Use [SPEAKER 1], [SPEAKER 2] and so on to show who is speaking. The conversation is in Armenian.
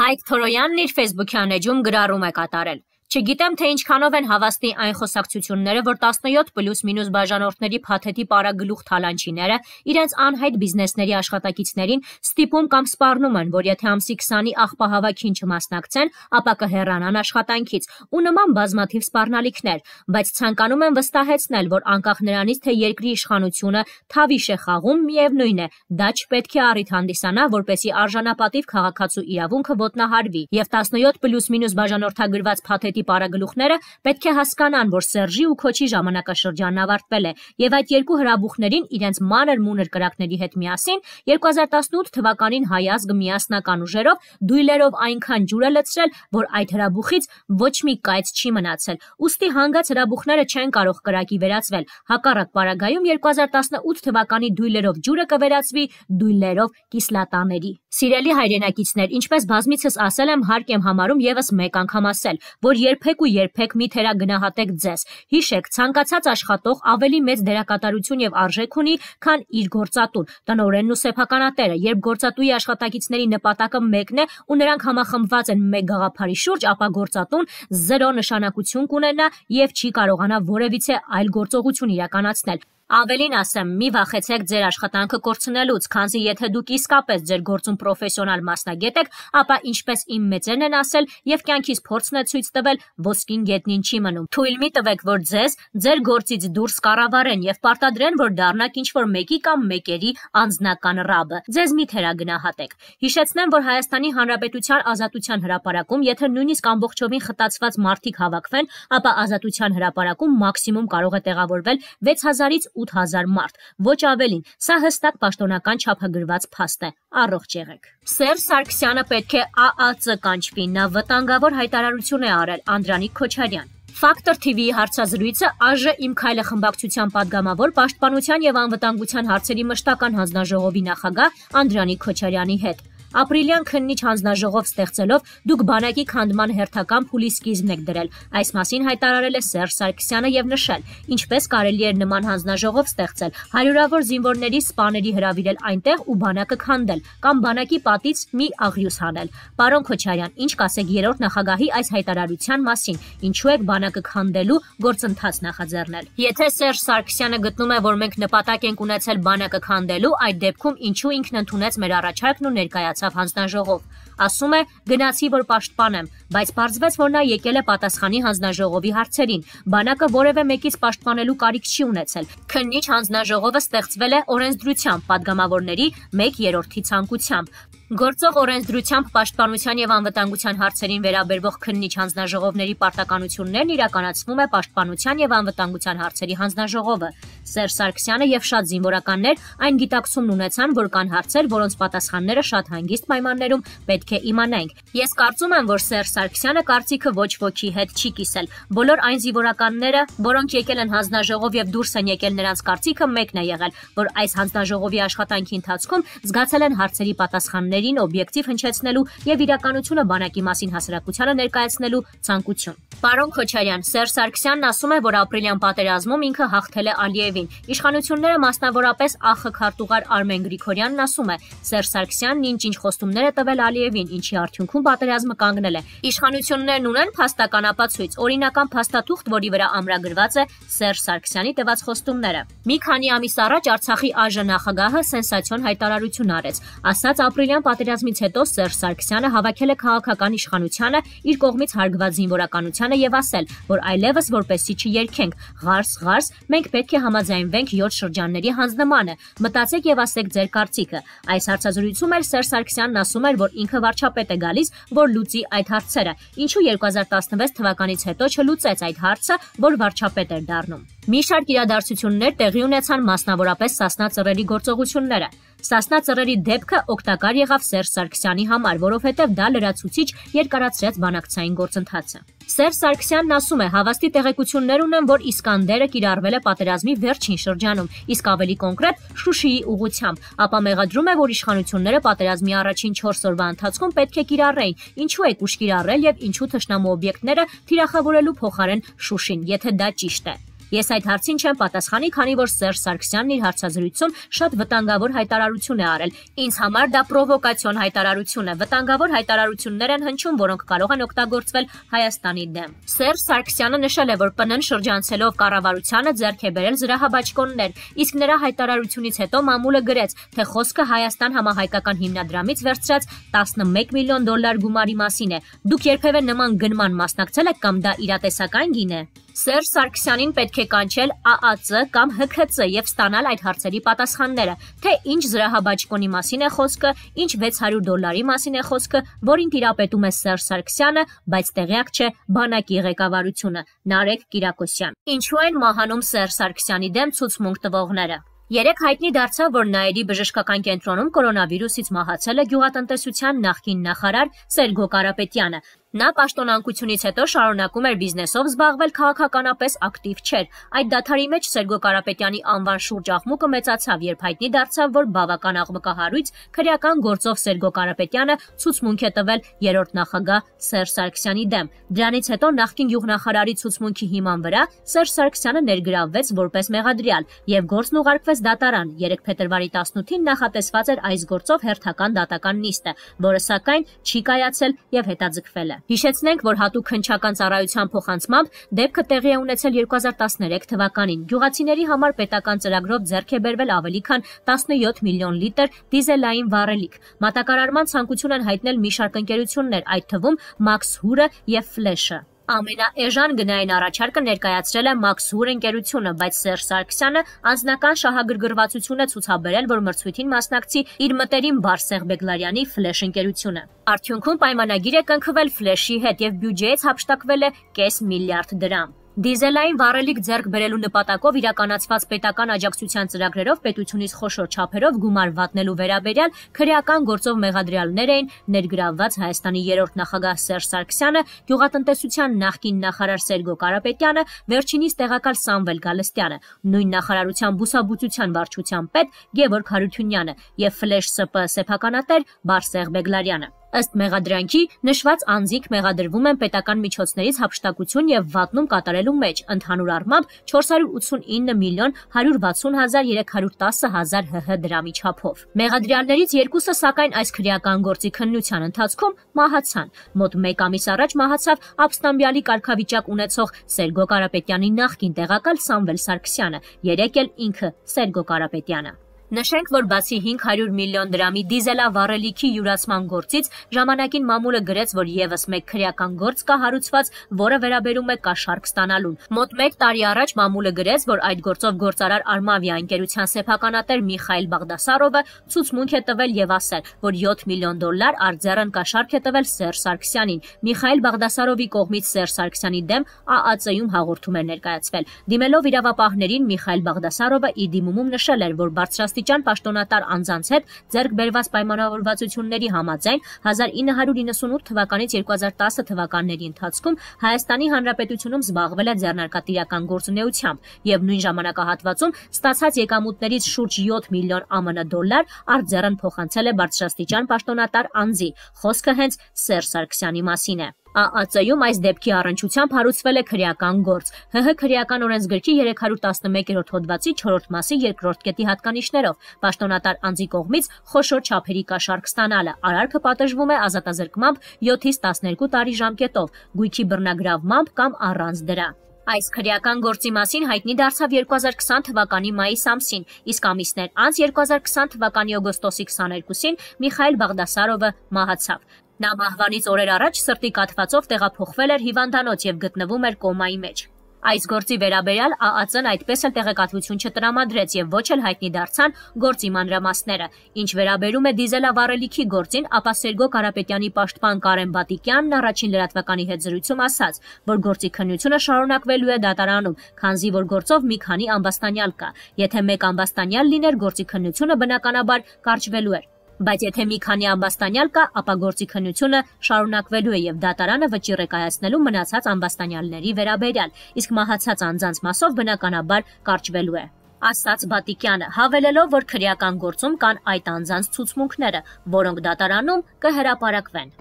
[SPEAKER 1] Հայկ Թորոյանն իր Facebook-յան էջում գրառում է կատարել. Չգիտեմ թե ինչքանով են հավաստի այն խոսակցությունները, որ 17 պլյուս մինուս բաժանորդների փաթեթի պարագլուխ թալանչիները իրենց անհայտ բիզնեսների աշխատակիցներին ստիպում կամ սպառնում են, որ եթե ամսի 20-ի աղբահավաքին չմասնակցեն, ապա կհեռանան աշխատանքից ու նման բազմաթիվ սպառնալիքներ, բայց ցանկանում եմ վստահեցնել, որ անկախ նրանից, թե երկրի իշխանությունը թավիշ է խաղում, միևնույն է, դա չպետք է առիթ հանդիսանա, որպեսի արժանապատիվ քաղաքացու իրավունքը ոտնահարվի եւ 17 պլյուս մինուս բաժանորդագրված փաթեթ վիճակի պարագլուխները պետք է հասկանան, որ Սերժի ու Քոչի ժամանակաշրջանն ավարտվել է, եւ այդ երկու հրաբուխներին իրենց մանր մունր կրակների հետ միասին 2018 թվականին հայազգը միասնական ուժերով դույլերով այնքան ջուր է լցրել, որ այդ հրաբուխից ոչ մի կայծ չի մնացել։ Ոստի հանգած հրաբուխները չեն կարող կրակի վերածվել։ Հակառակ պարագայում 2018 թվականի դույլերով ջուրը կվերածվի դույլերով կիսլատաների։ Սիրելի հայրենակիցներ, ինչպես բազմիցս ասել եմ, հարկ եմ համարում եւս մեկ անգամ ասել, որ երբեք ու երբեք մի թերագնահատեք ձեզ։ Հիշեք, ցանկացած աշխատող ավելի մեծ դերակատարություն եւ արժեք ունի, քան իր գործատուն, տնորենն ու սեփականատերը։ Երբ գործատուի աշխատակիցների նպատակը մեկն է ու նրանք համախմբված են մեկ գաղափարի շուրջ, ապա գործատուն 0 նշանակություն կունենա եւ չի կարողանա որևիցե այլ գործողություն իրականացնել։ Ավելին ասեմ, մի վախեցեք ձեր աշխատանքը կորցնելուց, քանզի եթե դուք իսկապես ձեր գործում պրոֆեսիոնալ մասնագետ եք, ապա ինչպես իմ մեծերն են ասել եւ կյանքից փորձն է ցույց տվել, ոսկին գետնին չի մնում։ Թույլ մի տվեք, որ ձեզ ձեր գործից դուրս կառավարեն եւ պարտադրեն, որ դառնաք ինչ-որ մեկի կամ մեկերի անձնական ռաբը։ Ձեզ մի թերագնահատեք։ Հիշեցնեմ, որ Հայաստանի Հանրապետության Ազատության հրապարակում, եթե նույնիսկ ամբողջովին խտացված մարդիկ հավաքվեն, ապա Ազատության հրապարակում մաքսիմում կարող է տեղավորվել 6000-ից 8000 մարդ, ոչ ավելին։ Սա հստակ պաշտոնական չափագրված փաստ է։ Առողջ եղեք։ Սերժ Սարգսյանը պետք է ԱԱԾ կանչվի։ Նա վտանգավոր հայտարարություն է արել Անդրանիկ Քոչարյան։ Factor TV-ի հարցազրույցը ԱԺ իմ քայլը խմբակցության падգամավոր պաշտպանության եւ անվտանգության հարցերի մշտական հանձնաժողովի նախագահ Անդրանիկ Քոչարյանի հետ։ Ապրիլյան քննիչ հանձնաժողով ստեղծելով դուք բանակի քանդման հերթական փուլի սկիզբն եք դրել։ Այս մասին հայտարարել է Սերժ Սարգսյանը եւ նշել, ինչպես կարելի էր նման հանձնաժողով ստեղծել, հարյուրավոր զինվորների սպաների հրավիրել այնտեղ ու բանակը քանդել կամ բանակի պատից մի աղյուս հանել։ Պարոն Քոչարյան, ինչ կասեք երրորդ նախագահի այս հայտարարության մասին։ Ինչու եք բանակը քանդելու գործընթաց նախաձեռնել։ Եթե Սերժ Սարգսյանը գտնում է, որ մենք նպատակ ենք ունեցել բանակը քանդելու, այդ դեպքում ինչու ինքն ընդունեց մեր առաջարկն ու ներկայացավ ստացավ հանձնաժողով։ Ասում է. «Գնացի, որ պաշտպանեմ, բայց պարզվեց, որ նա եկել է պատասխանի հանձնաժողովի հարցերին։ Բանակը որևէ մեկից պաշտպանելու կարիք չի ունեցել։ Քննիչ հանձնաժողովը ստեղծվել է օրենսդրությամբ, падգամավորների 1/3-ի ցանկությամբ»։ Գործող օրենսդրությամբ պաշտպանության եւ անվտանգության հարցերին վերաբերվող քննիչ հանձնաժողովների պարտականություններն իրականացվում է պաշտպանության եւ անվտանգության հարցերի հանձնաժողովը։ Սերժ Սարգսյանը եւ շատ զինվորականներ այն գիտակցումն ունեցան, որ կան հարցեր, որոնց պատասխանները շատ հանգիստ պայմաններում պետք է իմանանք։ Ես կարծում եմ, որ Սերժ Սարգսյանը կարծիքը ոչ ոքի հետ չի կիսել։ Բոլոր այն զինվորականները, որոնք եկել են հանձնաժողով եւ դուրս են եկել նրանց կարծիքը մեկն է եղել, որ այս հանձնաժողովի աշխատանքի ընթացքում զգացել են հարցերի պատասխաններին օբյեկտիվ հնչեցնելու եւ իրականությունը բանակի մասին հասարակությանը ներկայացնելու ցանկություն։ Պարոն Քոչարյան, Սերժ Սարգսյանն ասում է, որ ապրիլյան պատերազմում ինքը հաղթել է Ալիև Կիևին։ Իշխանությունները մասնավորապես ԱԽ քարտուղար Արմեն Գրիգորյանն ասում է, Սերժ Սարգսյանն ինչ-ինչ խոստումներ է տվել Ալիևին, ինչի արդյունքում պատերազմը կանգնել է։ Իշխանություններն ունեն փաստական ապացույց, օրինական փաստաթուղթ, որի վրա ամրագրված է Սերժ Սարգսյանի տված խոստումները։ Մի քանի ամիս առաջ Արցախի ԱԺ նախագահը սենսացիոն հայտարարություն արեց, ասաց ապրիլյան պատերազմից հետո Սերժ Սարգսյանը հավաքել է քաղաքական իշխանությունը իր կողմից հարգված զինվորականությանը եւ ասել, որ այլևս որպեսի չերքենք, ղարս, ղարս, մենք պետք է համաձայն համաձայնվենք 7 շրջանների հանձնմանը։ Մտածեք եւ ասեք ձեր կարծիքը։ Այս հարցազրույցում էլ Սերժ Սարգսյանն ասում էր, որ ինքը վարչապետ է գալիս, որ լուծի այդ հարցերը։ Ինչու 2016 թվականից հետո չլուծեց այդ հարցը, որ վարչապետ էր դառնում։ Մի շարք իրադարձություններ տեղի ունեցան մասնավորապես Սասնա ծռերի գործողությունները։ Սասնա ծռերի դեպքը օգտակար եղավ Սերժ Սարգսյանի համար, որովհետև դա լրացուցիչ երկարացրեց բանակցային գործընթացը։ Սերժ Սարգսյանն ասում է, հավաստի տեղեկություններ ունեմ, որ Իսկանդերը կիրառվել է պատերազմի վերջին շրջանում, իսկ ավելի կոնկրետ Շուշիի ուղությամբ, ապա մեղադրում է, որ իշխանությունները պատերազմի առաջին 4 օրվա ընթացքում պետք է կիրառեին, ինչու է կուշ կիրառել եւ ինչու թշնամու օբյեկտները թիրախավորելու փոխարեն Շուշին, եթե դա ճիշտ է։ Ես այդ հարցին չեմ պատասխանի, քանի որ Սերժ Սարգսյանն իր հարցազրույցում շատ վտանգավոր հայտարարություն է արել։ Ինձ համար դա պրովոկացիոն հայտարարություն է։ Վտանգավոր հայտարարություններ են հնչում, որոնք կարող են օգտագործվել Հայաստանի դեմ։ Սերժ Սարգսյանը նշել է, որ ՊՆ-ն շրջանցելով կառավարությանը ձեռք է բերել զրահաբաճկոններ, իսկ նրա հայտարարությունից հետո մամուլը գրեց, թե խոսքը Հայաստան համահայկական հիմնադրամից վերցրած 11 միլիոն դոլար գումարի մասին է։ Դուք երբևէ նման գնման մասնակցել եք կամ դա իրատեսական գին է։ Սերժ Սարգսյանին պետք է կանչել ԱԱԾ կամ ՀՔՑ եւ ստանալ այդ հարցերի պատասխանները, թե ինչ զրահաբաճկոնի մասին է խոսքը, ինչ 600 դոլարի մասին է խոսքը, որին տիրապետում է Սերժ Սարգսյանը, բայց տեղյակ չէ բանակի ղեկավարությունը։ Նարեկ Կիրակոսյան։ Ինչու են մահանում Սերժ Սարգսյանի դեմ ցուցմունք տվողները։ Երեք հայտնի դարձավ, որ Նաիրի բժշկական կենտրոնում կորոնավիրուսից մահացել է գյուղատնտեսության նախկին նախարար Սերգո Կարապետյանը։ Նա պաշտոնանկությունից հետո շարունակում էր բիզնեսով զբաղվել քաղաքականապես ակտիվ չէր։ Այդ դաթարի մեջ Սերգո Կարապետյանի անվան շուրջ աղմուկը մեծացավ, երբ հայտնի դարձավ, որ բավական աղմկահարույց քրեական գործով Սերգո Կարապետյանը ցուցմունք է տվել երրորդ նախագահ Սերժ Սարգսյանի դեմ։ Դրանից հետո նախկին յուղնախարարի ցուցմունքի հիման վրա Սերժ Սարգսյանը ներգրավվեց որպես մեղադրյալ եւ գործն ուղարկվեց դատարան։ 3 փետրվարի 18-ին նախատեսված էր այս գործով հերթական դատական նիստը, որը սակայն չի կայացել եւ հետաձգվել է։ Հիշեցնենք, որ հատուկ քնչական ծառայության փոխանցմամբ դեպքը տեղի է ունեցել 2013 թվականին։ Գյուղացիների համար պետական ծրագրով ձեռք է բերվել ավելի քան 17 միլիոն լիտր դիզելային վառելիք։ Մատակարարման ցանկություն են հայտնել մի շարք ընկերություններ, այդ թվում Max Hur-ը եւ Flash-ը։ Ամենաէժան գնային առաջարկը ներկայացրել է Max Hur ընկերությունը, բայց Սերժ Սարգսյանը անձնական շահագրգռվածություն է ցուցաբերել, որ մրցույթին մասնակցի իր մտերիմ Բարսեղ Բեգլարյանի Flash ընկերությունը։ Արդյունքում պայմանագիր է կնքվել Flash-ի հետ եւ բյուջեից հափշտակվել է կես միլիարդ դրամ։ Դիզելային վառելիք ձեռք բերելու նպատակով իրականացված պետական աջակցության ծրագրերով պետությունից խոշոր չափերով գումար վատնելու վերաբերյալ քրեական գործով մեղադրյալներ էին ներգրավված Հայաստանի երրորդ նախագահ Սերժ Սարգսյանը, գյուղատնտեսության նախկին նախարար Սերգո Կարապետյանը, վերջինիս տեղակալ Սամվել Գալստյանը, նույն նախարարության բուսաբուծության վարչության պետ Գևորգ Հարությունյանը եւ ֆլեշ ՍՊ սեփականատեր Բարսեղ Բեգլարյանը։ Ըստ մեղադրանքի նշված անձիկ մեղադրվում են պետական միջոցներից հապշտակություն եւ վատնում կատարելու մեջ, ընդհանուր առմամբ 489 միլիոն 160 հազար 310 հազար ՀՀ դրամի չափով։ Մեղադրյալներից երկուսը սակայն այս քրեական գործի քննության ընթացքում մահացան։ Մոտ 1 ամիս առաջ մահացավ Աբստամբյալի կարգավիճակ ունեցող Սերգո Կարապետյանի նախկին տեղակալ Սամվել Սարգսյանը, երեկ էլ ինքը Սերգո Կարապետյանը։ Նշենք, որ բացի 500 միլիոն դրամի դիզելավառելիքի յուրացման գործից ժամանակին մամուլը գրեց, որ եւս մեկ քրեական գործ կա հարուցված, որը վերաբերում է կաշառք ստանալուն։ Մոտ 1 տարի առաջ մամուլը գրեց, որ այդ գործով գործարար Արմավիա ընկերության սեփականատեր Միխայել Բաղդասարովը ցուցմունք է տվել եւ ասել, որ 7 միլիոն դոլար արձերն կաշառք է տվել Սերժ Սարգսյանին։ Միխայել Բաղդասարովի կողմից Սերժ Սարգսյանի դեմ ԱԱՑ-ում հաղորդում էր ներկայացվել։ Դիմելով իրավապահներին Միխայել Բաղդասարովը ի դիմումում նշել էր, որ բարձրաց բարձրաստիճան պաշտոնատար անձանց հետ ձեռք բերված պայմանավորվածությունների համաձայն 1998 թվականից 2010 թվականների ընթացքում Հայաստանի Հանրապետությունում զբաղվել է ձեռնարկատիրական գործունեությամբ եւ նույն ժամանակահատվածում ստացած եկամուտներից շուրջ 7 միլիոն ԱՄՆ դոլար արձերն փոխանցել է բարձրաստիճան պաշտոնատար անձի։ Խոսքը հենց Սերժ Սարգսյանի մասին է։ ԱԱԾ-ում այս դեպքի առնչությամբ հարուցվել է քրեական գործ ՀՀ քրեական օրենսգրքի 311-րդ հոդվածի 4-րդ մասի 2-րդ կետի հատկանիշներով պաշտոնատար անձի կողմից խոշոր չափերի կաշառք ստանալը արարքը պատժվում է ազատազրկմամբ 7-ից 12 տարի ժամկետով գույքի բռնագրավմամբ կամ առանց դրա Այս քրեական գործի մասին հայտնի դարձավ 2020 թվականի մայիս ամսին, իսկ ամիսներ անց 2020 թվականի օգոստոսի 22-ին Միխայել Բաղդասարովը մահացավ։ Նա մահվանից օրեր առաջ սրտի կաթվածով տեղափոխվել էր հիվանդանոց եւ գտնվում էր կոմայի մեջ։ Այս գործի վերաբերյալ ԱԱԾ-ն այդպես էլ տեղեկատվություն չտրամադրեց եւ ոչ էլ հայտնի դարձան գործի մանրամասները։ Ինչ վերաբերում է դիզելավառելիքի գործին, ապա Սերգո Կարապետյանի պաշտպան Կարեն Բատիկյանն առաջին լրատվականի հետ զրույցում ասաց, որ գործի քննությունը շարունակվելու է դատարանում, քանզի որ գործով մի քանի ամբաստանյալ կա։ Եթե մեկ ամբաստանյալ լիներ, գործի քննությունը բնականաբար կարճվելու էր։ Բայց եթե մի քանի ամբաստանյալ կա, ապա գործիքնությունը շարունակվելու է եւ դատարանը վճիռ է կայացնելու մնացած ամբաստանյալների վերաբերյալ, իսկ մահացած անձանց մասով բնականաբար կարճվելու է ասաց Բատիկյանը, հավելելով, որ քրեական գործում կան այդ անձանց ցուցմունքները, որոնք դատարանում կհրապարակվեն։